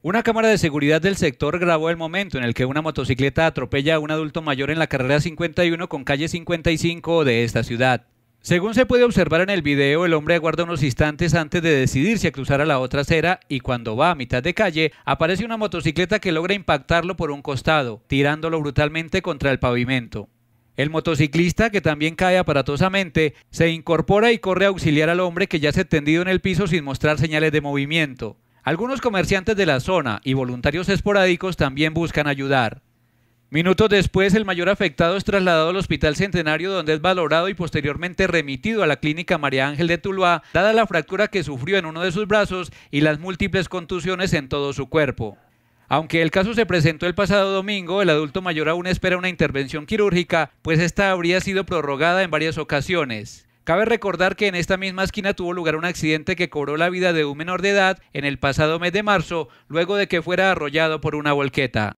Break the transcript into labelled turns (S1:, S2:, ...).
S1: Una cámara de seguridad del sector grabó el momento en el que una motocicleta atropella a un adulto mayor en la carrera 51 con calle 55 de esta ciudad. Según se puede observar en el video, el hombre aguarda unos instantes antes de decidir si cruzar a la otra acera y cuando va a mitad de calle, aparece una motocicleta que logra impactarlo por un costado, tirándolo brutalmente contra el pavimento. El motociclista, que también cae aparatosamente, se incorpora y corre a auxiliar al hombre que ya se ha tendido en el piso sin mostrar señales de movimiento. Algunos comerciantes de la zona y voluntarios esporádicos también buscan ayudar. Minutos después, el mayor afectado es trasladado al Hospital Centenario, donde es valorado y posteriormente remitido a la Clínica María Ángel de Tuluá, dada la fractura que sufrió en uno de sus brazos y las múltiples contusiones en todo su cuerpo. Aunque el caso se presentó el pasado domingo, el adulto mayor aún espera una intervención quirúrgica, pues esta habría sido prorrogada en varias ocasiones. Cabe recordar que en esta misma esquina tuvo lugar un accidente que cobró la vida de un menor de edad en el pasado mes de marzo, luego de que fuera arrollado por una volqueta.